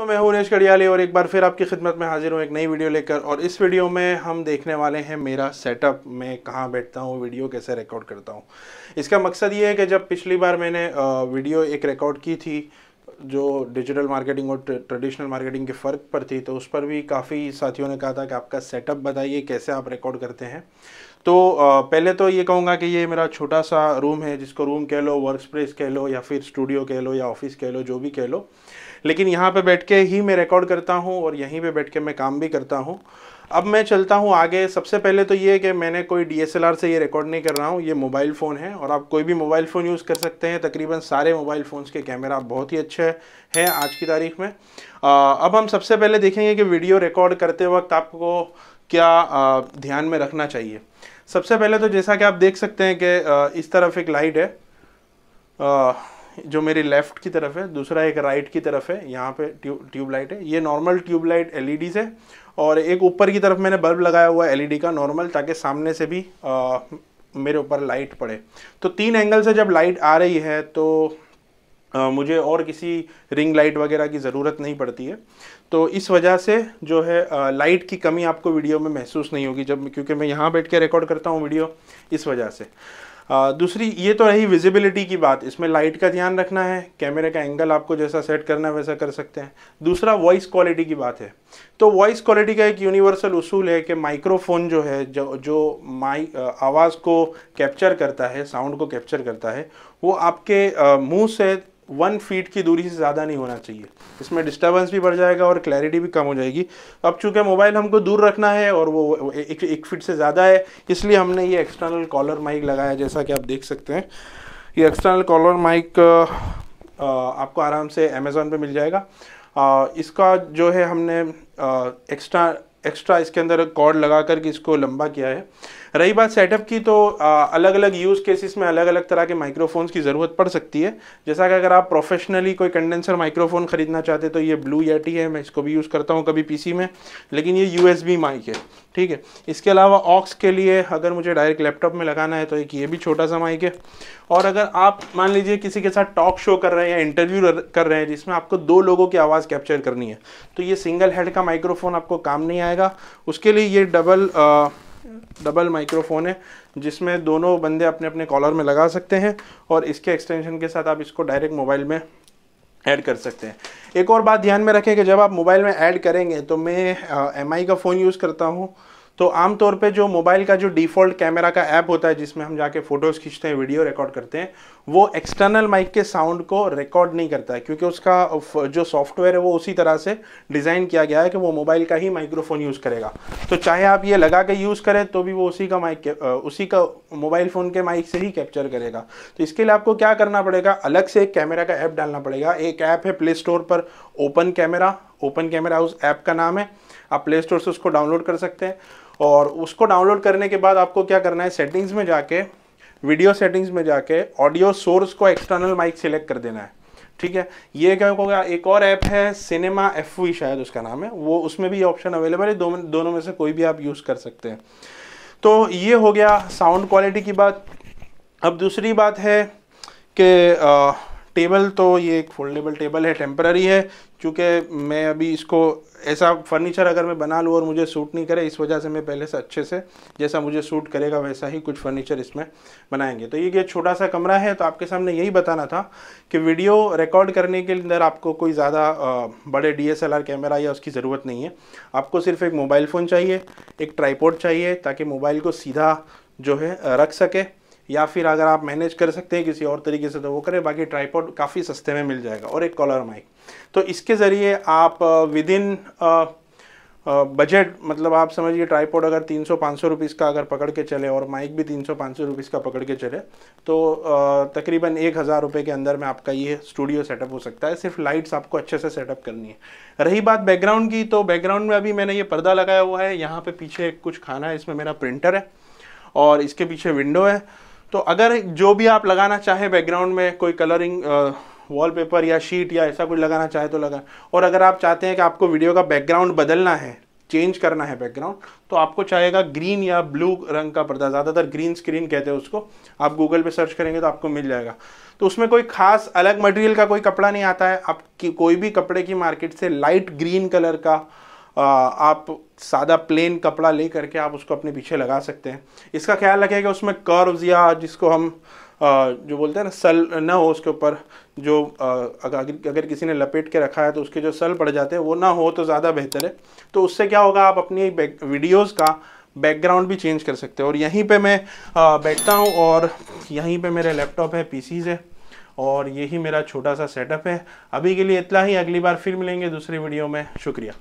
दोस्तों मैं हूं उनेश कड़ियाली और एक बार फिर आपकी खिदमत में हाजिर हूं एक नई वीडियो लेकर और इस वीडियो में हम देखने वाले हैं मेरा सेटअप मैं कहाँ बैठता हूं वीडियो कैसे रिकॉर्ड करता हूं इसका मकसद ये है कि जब पिछली बार मैंने वीडियो एक रिकॉर्ड की थी जो डिजिटल मार्केटिंग और ट्रेडिशनल मार्केटिंग के फ़र्क पर थी तो उस पर भी काफ़ी साथियों ने कहा था कि आपका सेटअप बताइए कैसे आप रिकॉर्ड करते हैं तो पहले तो ये कहूँगा कि ये मेरा छोटा सा रूम है जिसको रूम कह लो वर्क स्पेस कह लो या फिर स्टूडियो कह लो या ऑफिस कह लो जो भी कह लो लेकिन यहाँ पे बैठ के ही मैं रिकॉर्ड करता हूँ और यहीं पे बैठ के मैं काम भी करता हूँ अब मैं चलता हूँ आगे सबसे पहले तो ये कि मैंने कोई डी से ये रिकॉर्ड नहीं कर रहा हूँ ये मोबाइल फ़ोन है और आप कोई भी मोबाइल फ़ोन यूज़ कर सकते हैं तकरीबन सारे मोबाइल फ़ोन्स के कैमरा बहुत ही अच्छे हैं आज की तारीख में आ, अब हम सबसे पहले देखेंगे कि वीडियो रिकॉर्ड करते वक्त आपको क्या आ, ध्यान में रखना चाहिए सबसे पहले तो जैसा कि आप देख सकते हैं कि इस तरफ एक लाइट है आ, जो मेरी लेफ्ट की तरफ है दूसरा एक राइट की तरफ है यहाँ पे ट्यूबलाइट है ये नॉर्मल ट्यूबलाइट एल ई से और एक ऊपर की तरफ मैंने बल्ब लगाया हुआ है एल e का नॉर्मल ताकि सामने से भी आ, मेरे ऊपर लाइट पड़े तो तीन एंगल से जब लाइट आ रही है तो आ, मुझे और किसी रिंग लाइट वगैरह की ज़रूरत नहीं पड़ती है तो इस वजह से जो है आ, लाइट की कमी आपको वीडियो में महसूस नहीं होगी जब क्योंकि मैं यहाँ बैठ के रिकॉर्ड करता हूँ वीडियो इस वजह से दूसरी ये तो रही विजिबिलिटी की बात इसमें लाइट का ध्यान रखना है कैमरे का एंगल आपको जैसा सेट करना है वैसा कर सकते हैं दूसरा वॉइस क्वालिटी की बात है तो वॉइस क्वालिटी का एक यूनिवर्सल उसूल है कि माइक्रोफोन जो है जो जो माई आवाज़ को कैप्चर करता है साउंड को कैप्चर करता है वो आपके मुंह से वन फीट की दूरी से ज़्यादा नहीं होना चाहिए इसमें डिस्टर्बेंस भी बढ़ जाएगा और क्लैरिटी भी कम हो जाएगी अब चूंकि मोबाइल हमको दूर रखना है और वो एक एक फीट से ज़्यादा है इसलिए हमने ये एक्सटर्नल कॉलर माइक लगाया जैसा जैसा कि आप देख सकते हैं ये एक्सटर्नल कॉलर माइक आपको आराम से अमेज़ोन पे मिल जाएगा आ, इसका जो है हमने एक्स्ट्रा एक्स्ट्रा इसके अंदर कॉर्ड लगा करके इसको लंबा किया है रही बात सेटअप की तो आ, अलग अलग यूज़ केसेस में अलग अलग तरह के माइक्रोफोन्स की ज़रूरत पड़ सकती है जैसा कि अगर आप प्रोफेशनली कोई कंडेंसर माइक्रोफोन ख़रीदना चाहते तो ये ब्लू येटी है मैं इसको भी यूज़ करता हूँ कभी पीसी में लेकिन ये यूएसबी माइक है ठीक है इसके अलावा ऑक्स के लिए अगर मुझे डायरेक्ट लैपटॉप में लगाना है तो एक ये भी छोटा सा माइक है और अगर आप मान लीजिए किसी के साथ टॉक शो कर रहे हैं या इंटरव्यू कर रहे हैं जिसमें आपको दो लोगों की आवाज़ कैप्चर करनी है तो ये सिंगल हेड का माइक्रोफोन आपको काम नहीं आया आएगा उसके लिए ये डबल आ, डबल माइक्रोफोन है जिसमें दोनों बंदे अपने अपने कॉलर में लगा सकते हैं और इसके एक्सटेंशन के साथ आप इसको डायरेक्ट मोबाइल में ऐड कर सकते हैं एक और बात ध्यान में रखें कि जब आप मोबाइल में ऐड करेंगे तो मैं एम का फ़ोन यूज़ करता हूँ तो आमतौर पे जो मोबाइल का जो डिफ़ॉल्ट कैमरा का ऐप होता है जिसमें हम जाके फ़ोटोज़ खींचते हैं वीडियो रिकॉर्ड करते हैं वो एक्सटर्नल माइक के साउंड को रिकॉर्ड नहीं करता है क्योंकि उसका जो सॉफ्टवेयर है वो उसी तरह से डिज़ाइन किया गया है कि वो मोबाइल का ही माइक्रोफोन यूज़ करेगा तो चाहे आप ये लगा के यूज़ करें तो भी वो उसी का माइक उसी का मोबाइल फ़ोन के माइक से ही कैप्चर करेगा तो इसके लिए आपको क्या करना पड़ेगा अलग से एक कैमरा का ऐप डालना पड़ेगा एक ऐप है प्ले स्टोर पर ओपन कैमरा ओपन कैमरा उस ऐप का नाम है आप प्ले स्टोर से उसको डाउनलोड कर सकते हैं और उसको डाउनलोड करने के बाद आपको क्या करना है सेटिंग्स में जाके वीडियो सेटिंग्स में जाके ऑडियो सोर्स को एक्सटर्नल माइक सेलेक्ट कर देना है ठीक है ये क्या होगा एक और ऐप है सिनेमा एफ वी शायद उसका नाम है वो उसमें भी ये ऑप्शन अवेलेबल है दो, दोनों में से कोई भी आप यूज़ कर सकते हैं तो ये हो गया साउंड क्वालिटी की बात अब दूसरी बात है कि टेबल तो ये एक फोल्डेबल टेबल है टेम्प्ररी है क्योंकि मैं अभी इसको ऐसा फर्नीचर अगर मैं बना लूँ और मुझे सूट नहीं करे इस वजह से मैं पहले से अच्छे से जैसा मुझे सूट करेगा वैसा ही कुछ फर्नीचर इसमें बनाएंगे तो ये छोटा सा कमरा है तो आपके सामने यही बताना था कि वीडियो रिकॉर्ड करने के अंदर आपको कोई ज़्यादा बड़े डी कैमरा या उसकी ज़रूरत नहीं है आपको सिर्फ एक मोबाइल फ़ोन चाहिए एक ट्राईपोर्ट चाहिए ताकि मोबाइल को सीधा जो है रख सके या फिर अगर आप मैनेज कर सकते हैं किसी और तरीके से तो वो करें बाकी ट्राईपोड काफ़ी सस्ते में मिल जाएगा और एक कॉलर माइक तो इसके ज़रिए आप विद इन बजट मतलब आप समझिए ट्राईपोड अगर 300-500 रुपीस का अगर पकड़ के चले और माइक भी 300-500 रुपीस का पकड़ के चले तो तकरीबन एक हज़ार रुपये के अंदर में आपका ये स्टूडियो सेटअप हो सकता है सिर्फ लाइट्स आपको अच्छे से सेटअप करनी है रही बात बैकग्राउंड की तो बैकग्राउंड में अभी मैंने ये पर्दा लगाया हुआ है यहाँ पर पीछे कुछ खाना है इसमें मेरा प्रिंटर है और इसके पीछे विंडो है तो अगर जो भी आप लगाना चाहें बैकग्राउंड में कोई कलरिंग वॉलपेपर या शीट या ऐसा कुछ लगाना चाहे तो लगा और अगर आप चाहते हैं कि आपको वीडियो का बैकग्राउंड बदलना है चेंज करना है बैकग्राउंड तो आपको चाहेगा ग्रीन या ब्लू रंग का पर्दा ज़्यादातर ग्रीन स्क्रीन कहते हैं उसको आप गूगल पे सर्च करेंगे तो आपको मिल जाएगा तो उसमें कोई खास अलग मटेरियल का कोई कपड़ा नहीं आता है आप कोई भी कपड़े की मार्केट से लाइट ग्रीन कलर का आप सादा प्लेन कपड़ा ले करके आप उसको अपने पीछे लगा सकते हैं इसका ख्याल कि उसमें कर्व्स या जिसको हम जो बोलते हैं ना सल ना हो उसके ऊपर जो अगर अगर किसी ने लपेट के रखा है तो उसके जो सल पड़ जाते हैं वो ना हो तो ज़्यादा बेहतर है तो उससे क्या होगा आप अपनी वीडियोज़ का बैकग्राउंड भी चेंज कर सकते हो और यहीं पे मैं बैठता हूँ और यहीं पे मेरे लैपटॉप है पीसीज है और यही मेरा छोटा सा सेटअप है अभी के लिए इतना ही अगली बार फिर मिलेंगे दूसरी वीडियो में शुक्रिया